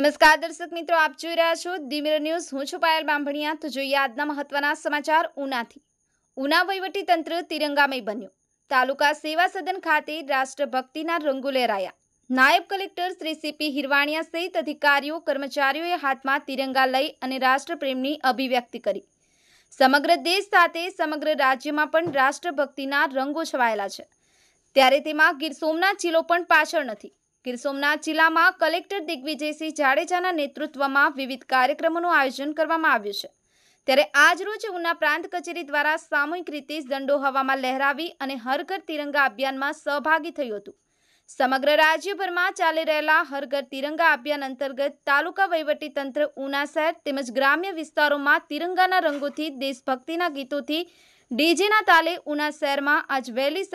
નમસ્કાર દર્શક મિત્રો આપ જોઈ રહ્યા છો દિમિર ન્યૂઝ હું છું પાયલ બાંભણિયા તો જોઈએ આજના મહત્વના સમાચાર ઉનાથી ઉના તંત્ર તિરંગામય બન્યું તાલુકા સેવા સદન ખાતે રાષ્ટ્રભક્તિના રંગો લહેરાયા નાયબ કલેક્ટર શ્રી સીપી હિરવાણિયા સહિત અધિકારીઓ કર્મચારીઓએ હાથમાં તિરંગા લઈ અને રાષ્ટ્રપ્રેમની અભિવ્યક્તિ કરી સમગ્ર દેશ સાથે સમગ્ર રાજ્યમાં પણ રાષ્ટ્રભક્તિના રંગો છવાયેલા છે ત્યારે તેમાં ગીર સોમનાથ જિલ્લો પણ પાછળ નથી ગીર સોમનાથ જિલ્લામાં કલેક્ટર દિગ્વિજયસિંહ જાડેજાના નેતૃત્વમાં વિવિધ કાર્યક્રમોનું આયોજન કરવામાં આવ્યું છે ત્યારે આજરોજ ઉના પ્રાંત કચેરી દ્વારા સામૂહિક રીતે દંડો હવામાં લહેરાવી અને હરઘર તિરંગા અભિયાનમાં સહભાગી થયું હતું સમગ્ર રાજ્યભરમાં ચાલી રહેલા હરઘર તિરંગા અભિયાન અંતર્ગત તાલુકા વહીવટીતંત્ર ઉના શહેર તેમજ ગ્રામ્ય વિસ્તારોમાં તિરંગાના રંગોથી દેશભક્તિના ગીતોથી ડીજેના તાલે ઉના શહેરમાં આજ વહેલી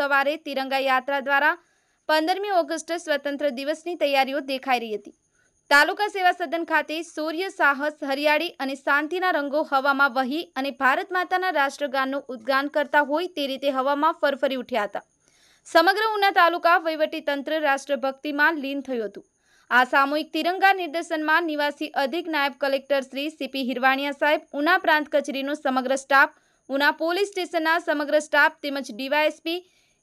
સવારે તિરંગા યાત્રા દ્વારા પંદરમી ઓગસ્ટ સ્વતંત્ર દિવસની તૈયારીઓ દેખાઈ રહી હતી તાલુકા સેવા સદન ખાતે સૂર્ય સાહસ હરિયાળી અને શાંતિના રંગો હવામાં વહી અને ભારત માતાના રાષ્ટ્રગાનનું ઉદ્ગાન કરતા હોય તે રીતે હવામાં ફરફરી ઉઠ્યા હતા સમગ્ર ઉના તાલુકા વહીવટીતંત્ર રાષ્ટ્રભક્તિમાં લીન થયું હતું આ સામૂહિક તિરંગા નિદર્શનમાં નિવાસી અધિક નાયબ કલેક્ટર શ્રી સીપી હિરવાણિયા સાહેબ ઉના પ્રાંત કચેરીનો સમગ્ર સ્ટાફ ઉના પોલીસ સ્ટેશનના સમગ્ર સ્ટાફ તેમજ ડીવાયએસપી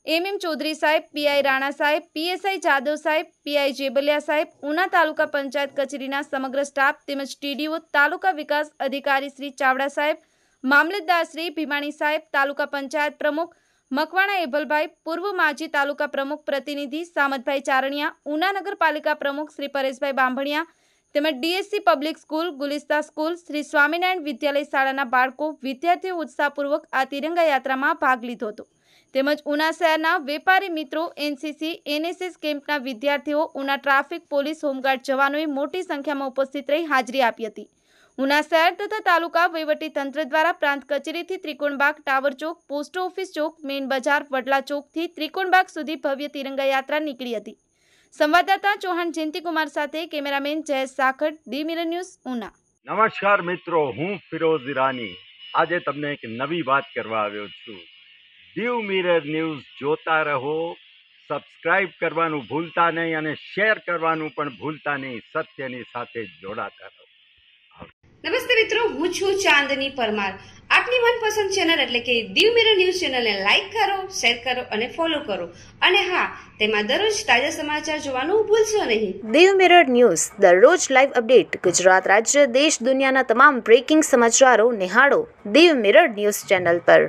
એમએમ ચૌધરી સાહેબ પીઆઈ રાણા સાહેબ પીએસઆઈ જાદવ સાહેબ પીઆઈ જેબલિયા સાહેબ ઉના તાલુકા પંચાયત કચેરીના સમગ્ર સ્ટાફ તેમજ ટીડીઓ તાલુકા વિકાસ અધિકારી શ્રી ચાવડા સાહેબ મામલતદાર શ્રી ભીમાણી સાહેબ તાલુકા પંચાયત પ્રમુખ મકવાણા એભલભાઈ પૂર્વ માજી તાલુકા પ્રમુખ પ્રતિનિધિ સામતભાઈ ચારણિયા ઉના નગરપાલિકા પ્રમુખ શ્રી પરેશભાઈ બાંભણિયા તેમજ DSC public school Gulista school Shri Swaminarayan વિદ્યાલય શાળાના બાળકો વિદ્યાર્થીઓ ઉત્સાહપૂર્વક આ તિરંગા યાત્રામાં ભાગ લીધો હતો તેમજ ઉના શહેરના વેપારી મિત્રો એનસીસી એનએસએસ કેમ્પના વિદ્યાર્થીઓ ઉના ટ્રાફિક પોલીસ હોમગાર્ડ જવાનોએ મોટી સંખ્યામાં ઉપસ્થિત રહી હાજરી આપી હતી ઉના શહેર તથા તાલુકા તંત્ર દ્વારા પ્રાંત કચેરીથી ત્રિકોણબાગ ટાવર ચોક પોસ્ટ ઓફિસ ચોક મેઇન બજાર વડલા ચોકથી ત્રિકોણબાગ સુધી ભવ્ય તિરંગા યાત્રા નીકળી હતી સંવાદદાતા ચૌહાણ જયંતિકુમાર સાથે cameraman Jayesh Sakhad Diu mirror news Una નમસ્કાર મિત્રો હું ફિરોઝ ઈરાની આજે તમને એક નવી વાત કરવા આવ્યો છું દીવ મિરર ન્યૂઝ જોતા રહો સબસ્ક્રાઈબ કરવાનું ભૂલતા નહીં અને શેર કરવાનું પણ ભૂલતા નહીં સત્યની સાથે જોડાતા રહો નમસ્તે મિત્રો હું છું ચાંદની પરમાર આપની મનપસંદ ચેનલ એટલે કે દીવ મિરર ન્યૂઝ ચેનલને લાઇક કરો શેર કરો અને ફોલો કરો અને હા તેમાં દરરોજ તાજા સમાચાર જોવાનું ભૂલશો નહીં દીવ મિરર ન્યૂઝ દરરોજ લાઈવ અપડેટ ગુજરાત રાજ્ય દેશ દુનિયાના તમામ બ્રેકિંગ સમાચારો નિહાળો દીવ મિરર ન્યૂઝ ચેનલ પર